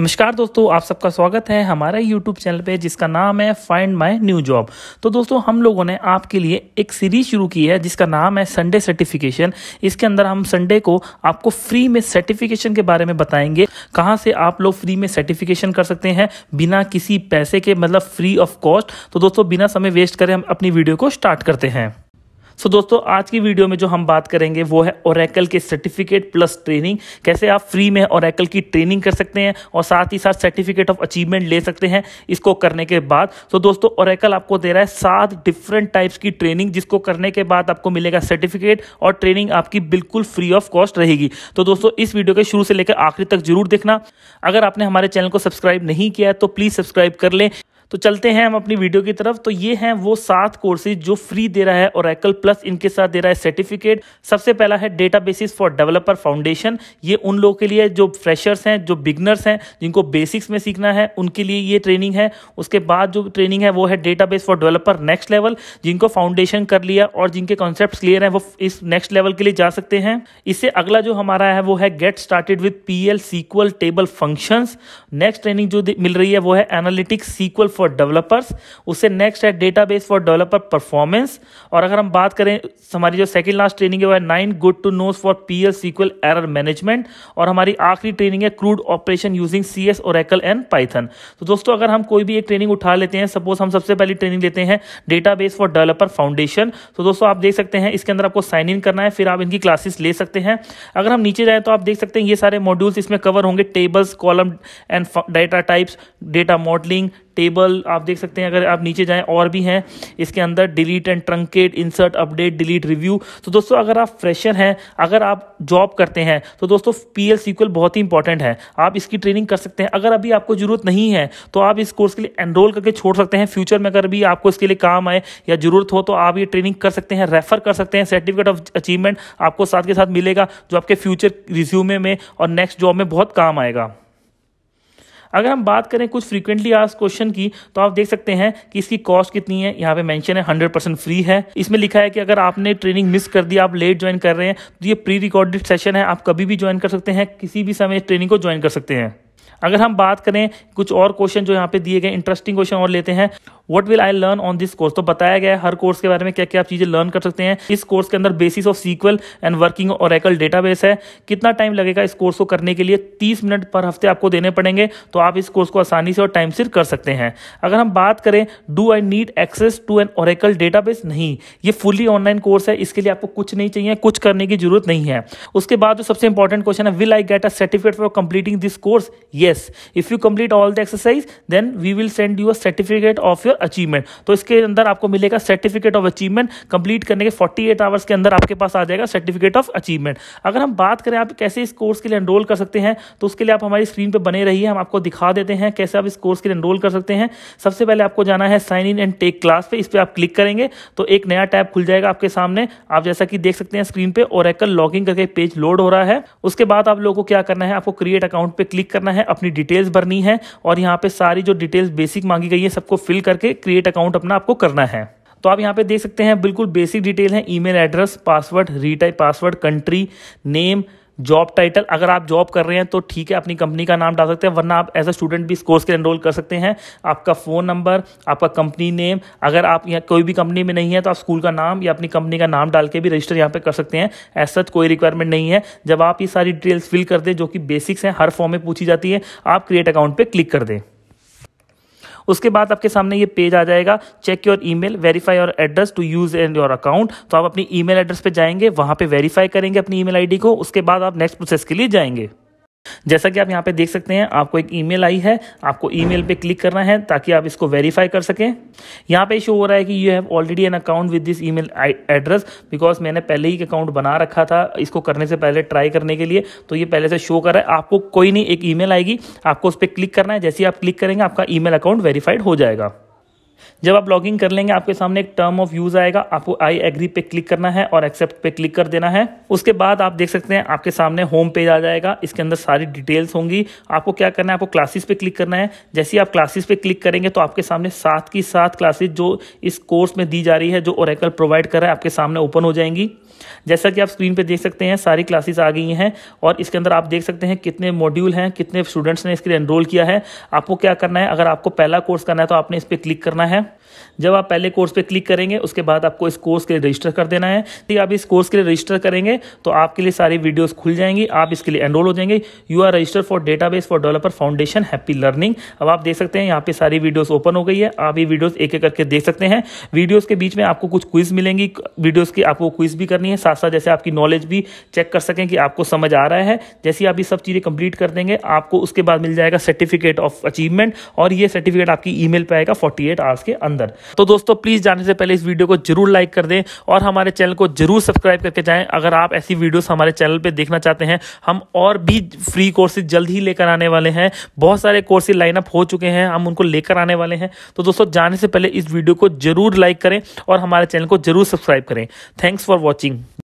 नमस्कार दोस्तों आप सबका स्वागत है हमारे YouTube चैनल पे जिसका नाम है फाइंड माय न्यू जॉब तो दोस्तों हम लोगों ने आपके लिए एक सीरीज शुरू की है जिसका नाम है संडे सर्टिफिकेशन इसके अंदर हम संडे को आपको फ्री में सर्टिफिकेशन के बारे में बताएंगे कहाँ से आप लोग फ्री में सर्टिफिकेशन कर सकते हैं बिना किसी पैसे के मतलब फ्री ऑफ कॉस्ट तो दोस्तों बिना समय वेस्ट करें हम अपनी वीडियो को स्टार्ट करते हैं सो so, दोस्तों आज की वीडियो में जो हम बात करेंगे वो है ओरेकल के सर्टिफिकेट प्लस ट्रेनिंग कैसे आप फ्री में ओरेकल की ट्रेनिंग कर सकते हैं और साथ ही साथ सर्टिफिकेट ऑफ अचीवमेंट ले सकते हैं इसको करने के बाद तो दोस्तों ओरेकल आपको दे रहा है सात डिफरेंट टाइप्स की ट्रेनिंग जिसको करने के बाद आपको मिलेगा सर्टिफिकेट और ट्रेनिंग आपकी बिल्कुल फ्री ऑफ कॉस्ट रहेगी तो दोस्तों इस वीडियो के शुरू से लेकर आखिरी तक जरूर देखना अगर आपने हमारे चैनल को सब्सक्राइब नहीं किया है तो प्लीज़ सब्सक्राइब कर लें तो चलते हैं हम अपनी वीडियो की तरफ तो ये हैं वो सात कोर्सेज जो फ्री दे रहा है और प्लस इनके साथ दे रहा है सर्टिफिकेट सबसे पहला है databases for developer foundation ये उन लोगों के लिए जो फ्रेशर्स हैं जो बिगनर्स हैं जिनको बेसिक्स में सीखना है उनके लिए ये ट्रेनिंग है उसके बाद जो ट्रेनिंग है वो है data for developer next level जिनको फाउंडेशन कर लिया और जिनके कॉन्सेप्ट क्लियर हैं वो इस नेक्स्ट लेवल के लिए जा सकते हैं इससे अगला जो हमारा है वो है get started with P L SQL table function next training जो मिल रही है वो है एनालिटिक्स सीक्वल फॉर डेवलपर्स उससे नेक्स्ट है database for developer performance और अगर हम बात करें हमारी जो सेकंड लास्ट ट्रेनिंग है वो है nine good to knows for P L SQL error management और हमारी आखिरी ट्रेनिंग है CRUD operation using C S और एकल एंड पाइथन तो दोस्तों अगर हम कोई भी एक ट्रेनिंग उठा लेते हैं सपोज हम सबसे पहली ट्रेनिंग लेते हैं database for developer foundation तो दोस्तों आप देख सकते हैं इसके अंदर आपको साइन इन करना है फिर आप इनकी क्लासेस ले सकते हैं अगर हम नीचे जाए तो आप देख सकते हैं ये सारे मॉड्यूल्स इसमें कवर होंगे tables column and data types data modelling table available आप देख सकते हैं अगर आप नीचे जाएं और भी हैं इसके अंदर delete and truncate insert update delete review तो दोस्तों अगर आप फ्रेशर हैं अगर आप जॉब करते हैं तो दोस्तों पी एल बहुत ही इंपॉर्टेंट है आप इसकी ट्रेनिंग कर सकते हैं अगर अभी आपको जरूरत नहीं है तो आप इस कोर्स के लिए एनरोल करके छोड़ सकते हैं फ्यूचर में अगर भी आपको इसके लिए काम आए या जरूरत हो तो आप ये ट्रेनिंग कर सकते हैं रेफर कर सकते हैं सर्टिफिकेट ऑफ अचीवमेंट आपको साथ के साथ मिलेगा जो आपके फ्यूचर रिज्यूमे में और नेक्स्ट जॉब में बहुत काम आएगा अगर हम बात करें कुछ फ्रीक्वेंटली आज क्वेश्चन की तो आप देख सकते हैं कि इसकी कॉस्ट कितनी है यहाँ पे मेंशन है हंड्रेड परसेंट फ्री है इसमें लिखा है कि अगर आपने ट्रेनिंग मिस कर दी आप लेट ज्वाइन कर रहे हैं तो ये प्री रिकॉर्डेड सेशन है आप कभी भी ज्वाइन कर सकते हैं किसी भी समय ट्रेनिंग को ज्वाइन कर सकते हैं अगर हम बात करें कुछ और क्वेश्चन जो यहाँ पे दिए गए इंटरेस्टिंग क्वेश्चन और लेते हैं what will I learn on this course तो बताया गया है हर कोर्स के बारे में क्या क्या आप चीज़ें लर्न कर सकते हैं इस कोर्स के अंदर basis of SQL and working एकल डेटाबेस है कितना टाइम लगेगा इस कोर्स को करने के लिए तीस मिनट पर हफ्ते आपको देने पड़ेंगे तो आप इस कोर्स को आसानी से और टाइम से कर सकते हैं अगर हम बात करें do I need access to an Oracle database नहीं ये फुली ऑनलाइन कोर्स है इसके लिए आपको कुछ नहीं चाहिए कुछ करने की जरूरत नहीं है उसके बाद जो सबसे इंपॉर्टेंट क्वेश्चन है will I get a certificate for completing this course yes if you complete all the exercise then we will send you a certificate of your achievement तो इसके अंदर आपको मिलेगा सर्टिफिकेट ऑफ अचीवमेंट कंप्लीट करने के 48 eight hours के अंदर आपके पास आ जाएगा सर्टिफिकेट ऑफ अचीवमेंट अगर हम बात करें आप कैसे इस कोर्स के लिए एनरोल कर सकते हैं तो उसके लिए आप हमारी स्क्रीन पर बने रहिए हम आपको दिखा देते हैं कैसे आप इस कोर्स के लिए एनरोल कर सकते हैं सबसे पहले आपको जाना है sign in and take class पे इस पर आप क्लिक करेंगे तो एक नया टैब खुल जाएगा आपके सामने आप जैसा कि देख सकते हैं स्क्रीन पे ओरेकल लॉगिन करके पेज लोड हो रहा है उसके बाद आप लोगों को क्या करना है आपको क्रिएट अकाउंट पे क्लिक करना है अपनी डिटेल्स भरनी है और यहाँ पे सारी जो डिटेल्स बेसिक मांगी गई है सबको फिल करके करके क्रिएट अकाउंट अपना आपको करना है तो आप यहाँ पे देख सकते हैं बिल्कुल बेसिक डिटेल है email address password retype password country name job title अगर आप जॉब कर रहे हैं तो ठीक है अपनी कंपनी का नाम डाल सकते हैं वरना आप एज अ स्टूडेंट भी इस कोर्स के एनरोल कर सकते हैं आपका फ़ोन नंबर आपका कंपनी नेम अगर आप यहाँ कोई भी कंपनी में नहीं है तो आप स्कूल का नाम या अपनी कंपनी का नाम डाल के भी रजिस्टर यहाँ पे कर सकते हैं एज सच कोई रिक्वायरमेंट नहीं है जब आप ये सारी डिटेल्स फिल कर दें जो कि बेसिक्स हैं हर फॉर्म में पूछी जाती है आप क्रिएट अकाउंट पर क्लिक कर दें उसके बाद आपके सामने ये पेज आ जाएगा check your email verify your address to use and your account तो आप अपनी ईमेल एड्रेस पे जाएंगे वहां पे वेरीफाई करेंगे अपनी ईमेल आईडी को उसके बाद आप नेक्स्ट प्रोसेस के लिए जाएंगे जैसा कि आप यहाँ पे देख सकते हैं आपको एक ईमेल आई है आपको ईमेल पे क्लिक करना है ताकि आप इसको वेरीफाई कर सकें यहाँ पे शो हो रहा है कि you have already an account with this email address because मैंने पहले ही एक अकाउंट बना रखा था इसको करने से पहले ट्राई करने के लिए तो ये पहले से शो कर रहा है आपको कोई नहीं एक ई आएगी आपको उस पर क्लिक करना है जैसे ही आप क्लिक करेंगे आपका ई अकाउंट वेरीफाइड हो जाएगा जब आप लॉगिंग कर लेंगे आपके सामने एक टर्म ऑफ यूज आएगा आपको आई एग्री पे क्लिक करना है और एक्सेप्ट पे क्लिक कर देना है उसके बाद आप देख सकते हैं आपके सामने होम पेज आ जाएगा इसके अंदर सारी डिटेल्स होंगी आपको क्या करना है आपको क्लासेस पे क्लिक करना है जैसे ही आप क्लासेस पे क्लिक करेंगे तो आपके सामने सात की सात क्लासेज जो इस कोर्स में दी जा रही है जो ओरेकल प्रोवाइड कर रहा है आपके सामने ओपन हो जाएंगी जैसा कि आप स्क्रीन पर देख सकते हैं सारी क्लासेस आ गई हैं और इसके अंदर आप देख सकते हैं कितने मॉड्यूल हैं कितने स्टूडेंट्स ने इसके लिए एनरोल किया है आपको क्या करना है अगर आपको पहला कोर्स करना है तो आपने इस पर क्लिक करना है करना है जब आप पहले कोर्स पे क्लिक करेंगे उसके बाद आपको इस कोर्स के लिए रजिस्टर कर देना है यदि तो आप इस कोर्स के लिए रजिस्टर करेंगे तो आपके लिए सारी वीडियोस खुल जाएंगी आप इसके लिए एनरोल हो जाएंगे you are register for database for developer foundation happy learning अब आप देख सकते हैं यहाँ पे सारी वीडियोज ओपन हो गई है आप ये वीडियोज एक एक करके देख सकते हैं वीडियोज के बीच में आपको कुछ क्विज मिलेंगी वीडियोज की आपको क्विज भी करनी है साथ साथ जैसे आपकी नॉलेज भी चेक कर सकें कि आपको समझ आ रहा है जैसे आप ये सब चीज़ें कंप्लीट कर देंगे आपको उसके बाद मिल जाएगा सर्टिफिकेट ऑफ अचीवमेंट और ये सर्टिफिकेट आपकी ई पे आएगा फोर्टी आवर्स क्लास के अंदर तो दोस्तों प्लीज जाने से पहले इस वीडियो को जरूर लाइक कर दें और हमारे चैनल को जरूर सब्सक्राइब करके जाएं अगर आप ऐसी वीडियोस हमारे चैनल पे देखना चाहते हैं हम और भी फ्री कोर्सेज जल्द ही लेकर आने वाले हैं बहुत सारे कोर्सेज लाइनअप हो चुके हैं हम उनको लेकर आने वाले हैं तो दोस्तों जाने से पहले इस वीडियो को जरूर लाइक करें और हमारे चैनल को जरूर सब्सक्राइब करें थैंक्स फॉर वॉचिंग